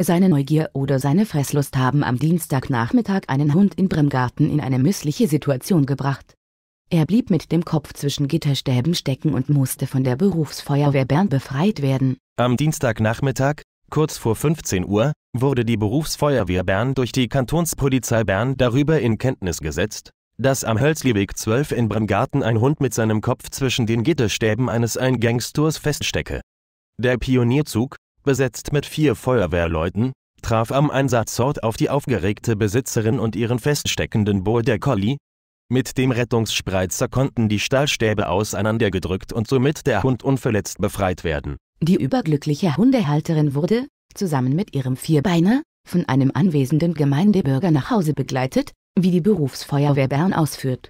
Seine Neugier oder seine Fresslust haben am Dienstagnachmittag einen Hund in Bremgarten in eine missliche Situation gebracht. Er blieb mit dem Kopf zwischen Gitterstäben stecken und musste von der Berufsfeuerwehr Bern befreit werden. Am Dienstagnachmittag, kurz vor 15 Uhr, wurde die Berufsfeuerwehr Bern durch die Kantonspolizei Bern darüber in Kenntnis gesetzt, dass am Hölzliweg 12 in Bremgarten ein Hund mit seinem Kopf zwischen den Gitterstäben eines Eingangstors feststecke. Der Pionierzug, besetzt mit vier Feuerwehrleuten, traf am Einsatzort auf die aufgeregte Besitzerin und ihren feststeckenden Bohr der Collie. Mit dem Rettungsspreizer konnten die Stahlstäbe auseinandergedrückt und somit der Hund unverletzt befreit werden. Die überglückliche Hundehalterin wurde, zusammen mit ihrem Vierbeiner, von einem anwesenden Gemeindebürger nach Hause begleitet, wie die Berufsfeuerwehr Bern ausführt.